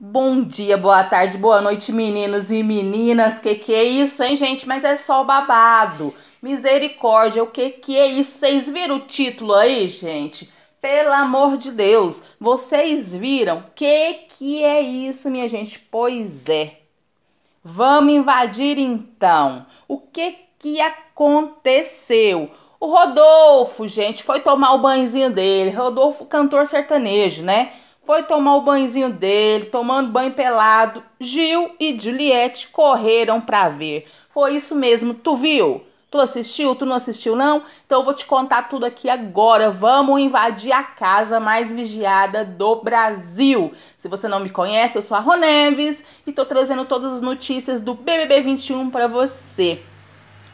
Bom dia, boa tarde, boa noite, meninos e meninas. Que que é isso, hein, gente? Mas é só o babado. Misericórdia, o que que é isso? Vocês viram o título aí, gente? Pelo amor de Deus, vocês viram? Que que é isso, minha gente? Pois é. Vamos invadir então. O que que aconteceu? O Rodolfo, gente, foi tomar o banhozinho dele. Rodolfo, cantor sertanejo, né? foi tomar o banhozinho dele, tomando banho pelado. Gil e Juliette correram para ver. Foi isso mesmo, tu viu? Tu assistiu? Tu não assistiu, não? Então eu vou te contar tudo aqui agora. Vamos invadir a casa mais vigiada do Brasil. Se você não me conhece, eu sou a Roneves e tô trazendo todas as notícias do BBB 21 para você.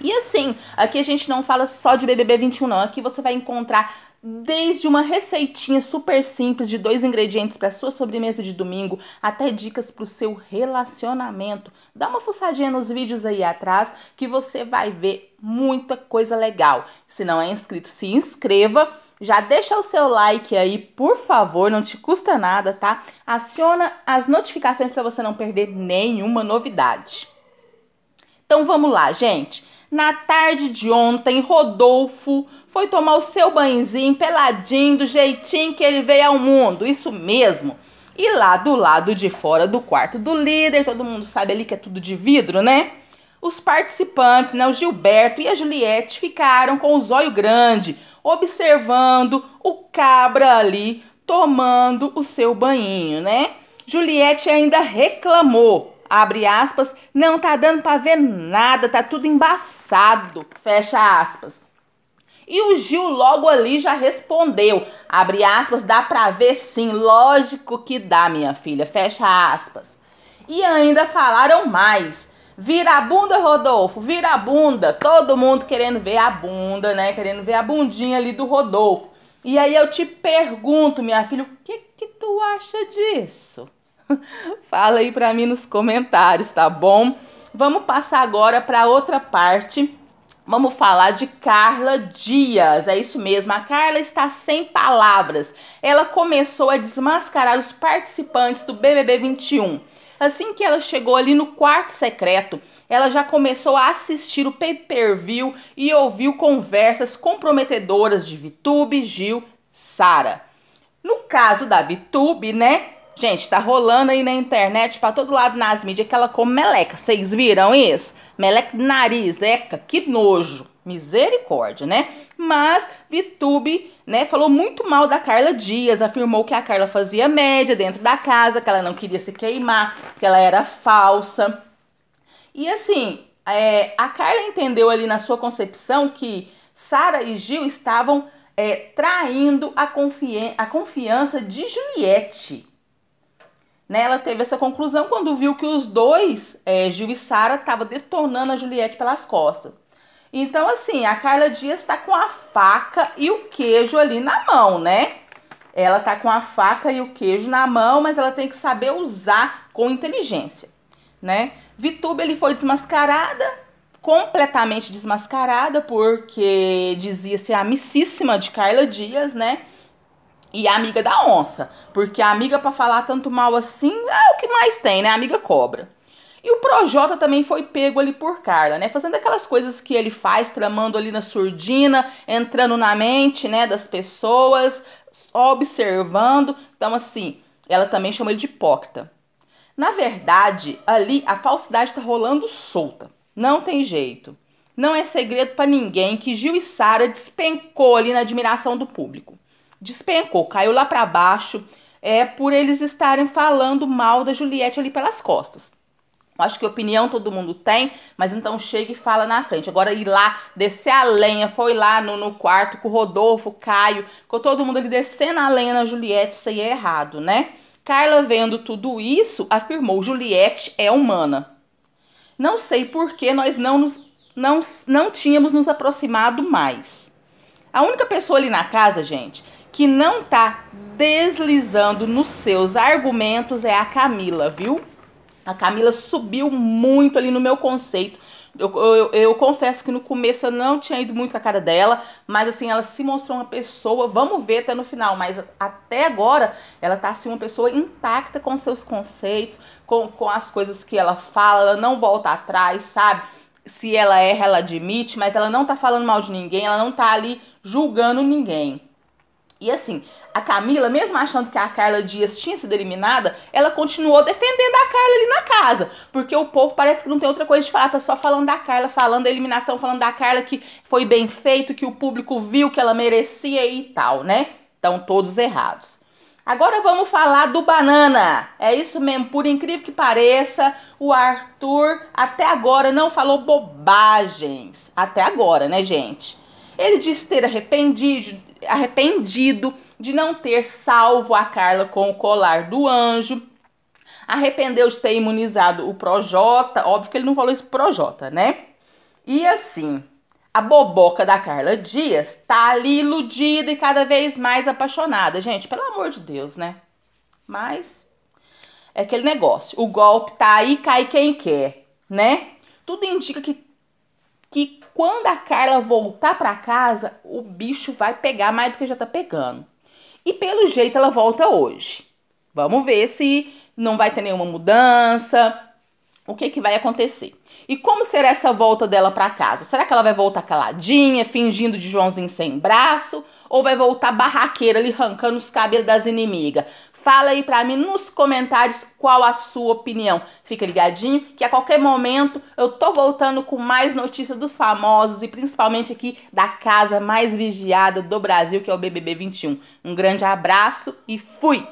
E assim, aqui a gente não fala só de BBB 21, não. Aqui você vai encontrar Desde uma receitinha super simples de dois ingredientes para sua sobremesa de domingo, até dicas para o seu relacionamento. Dá uma fuçadinha nos vídeos aí atrás que você vai ver muita coisa legal. Se não é inscrito, se inscreva. Já deixa o seu like aí, por favor, não te custa nada, tá? Aciona as notificações para você não perder nenhuma novidade. Então vamos lá, gente. Na tarde de ontem, Rodolfo foi tomar o seu banhozinho peladinho, do jeitinho que ele veio ao mundo. Isso mesmo. E lá do lado de fora do quarto do líder, todo mundo sabe ali que é tudo de vidro, né? Os participantes, né, o Gilberto e a Juliette, ficaram com o zóio grande, observando o cabra ali tomando o seu banhinho, né? Juliette ainda reclamou, abre aspas, não tá dando para ver nada, tá tudo embaçado, fecha aspas. E o Gil logo ali já respondeu, abre aspas, dá pra ver sim, lógico que dá, minha filha, fecha aspas. E ainda falaram mais, vira a bunda, Rodolfo, vira a bunda, todo mundo querendo ver a bunda, né, querendo ver a bundinha ali do Rodolfo. E aí eu te pergunto, minha filha, o que que tu acha disso? Fala aí pra mim nos comentários, tá bom? Vamos passar agora para outra parte Vamos falar de Carla Dias, é isso mesmo. A Carla está sem palavras. Ela começou a desmascarar os participantes do BBB 21. Assim que ela chegou ali no quarto secreto, ela já começou a assistir o pay-per-view e ouviu conversas comprometedoras de Vitube, Gil, Sara. No caso da Vitube, né, Gente, tá rolando aí na internet, pra todo lado nas mídias, que ela come meleca. Vocês viram isso? Meleca de nariz, eca, que nojo. Misericórdia, né? Mas Vitube, né, falou muito mal da Carla Dias, afirmou que a Carla fazia média dentro da casa, que ela não queria se queimar, que ela era falsa. E assim, é, a Carla entendeu ali na sua concepção que Sara e Gil estavam é, traindo a, confi a confiança de Juliette. Né, ela teve essa conclusão quando viu que os dois, é, Gil e Sara, estavam detonando a Juliette pelas costas. Então, assim, a Carla Dias está com a faca e o queijo ali na mão, né? Ela tá com a faca e o queijo na mão, mas ela tem que saber usar com inteligência, né? Vitube ele foi desmascarada, completamente desmascarada, porque dizia ser amicíssima de Carla Dias, né? e a amiga da onça. Porque a amiga, para falar tanto mal assim, é o que mais tem, né? A amiga cobra. E o Projota também foi pego ali por Carla, né? Fazendo aquelas coisas que ele faz, tramando ali na surdina, entrando na mente, né, das pessoas, observando. Então, assim, ela também chama ele de hipócrita. Na verdade, ali a falsidade tá rolando solta. Não tem jeito. Não é segredo para ninguém que Gil e Sara despencou ali na admiração do público despencou, caiu lá para baixo, é por eles estarem falando mal da Juliette ali pelas costas. Acho que opinião todo mundo tem, mas então chega e fala na frente. Agora ir lá, descer a lenha, foi lá no, no quarto com o Rodolfo, Caio, com todo mundo ali descendo a lenha na Juliette, isso aí é errado, né? Carla, vendo tudo isso, afirmou: Juliette é humana. Não sei por que nós não, nos, não, não tínhamos nos aproximado mais. A única pessoa ali na casa, gente, que não tá deslizando nos seus argumentos é a Camila, viu? A Camila subiu muito ali no meu conceito. Eu, eu, eu, confesso que no começo eu não tinha ido muito com a cara dela, mas assim, ela se mostrou uma pessoa, vamos ver até no final, mas até agora ela tá assim, uma pessoa intacta com seus conceitos, com, com as coisas que ela fala, ela não volta atrás, sabe? Se ela erra, ela admite, mas ela não tá falando mal de ninguém, ela não tá ali julgando ninguém. E assim, a Camila, mesmo achando que a Carla Dias tinha sido eliminada, ela continuou defendendo a Carla ali na casa. Porque o povo parece que não tem outra coisa de falar, tá só falando da Carla, falando da eliminação, falando da Carla que foi bem feito, que o público viu que ela merecia e tal, né? Estão todos errados. Agora vamos falar do Banana. É isso mesmo, por incrível que pareça, o Arthur até agora não falou bobagens. Até agora, né, gente? Ele disse ter arrependido, arrependido de não ter salvo a Carla com o colar do anjo. Arrependeu de ter imunizado o Projota. Óbvio que ele não falou isso pro Projota, né? E assim, a boboca da Carla Dias tá ali iludida e cada vez mais apaixonada. Gente, pelo amor de Deus, né? Mas é aquele negócio. O golpe tá aí, cai quem quer, né? Tudo indica que, que quando a Carla voltar para casa, o bicho vai pegar mais do que já tá pegando. E pelo jeito ela volta hoje. Vamos ver se não vai ter nenhuma mudança. O que que vai acontecer? E como será essa volta dela para casa? Será que ela vai voltar caladinha, fingindo de Joãozinho sem braço? Ou vai voltar barraqueira ali, arrancando os cabelos das inimigas? Fala aí pra mim nos comentários qual a sua opinião. Fica ligadinho que a qualquer momento eu tô voltando com mais notícias dos famosos e principalmente aqui da casa mais vigiada do Brasil, que é o BBB 21. Um grande abraço e fui!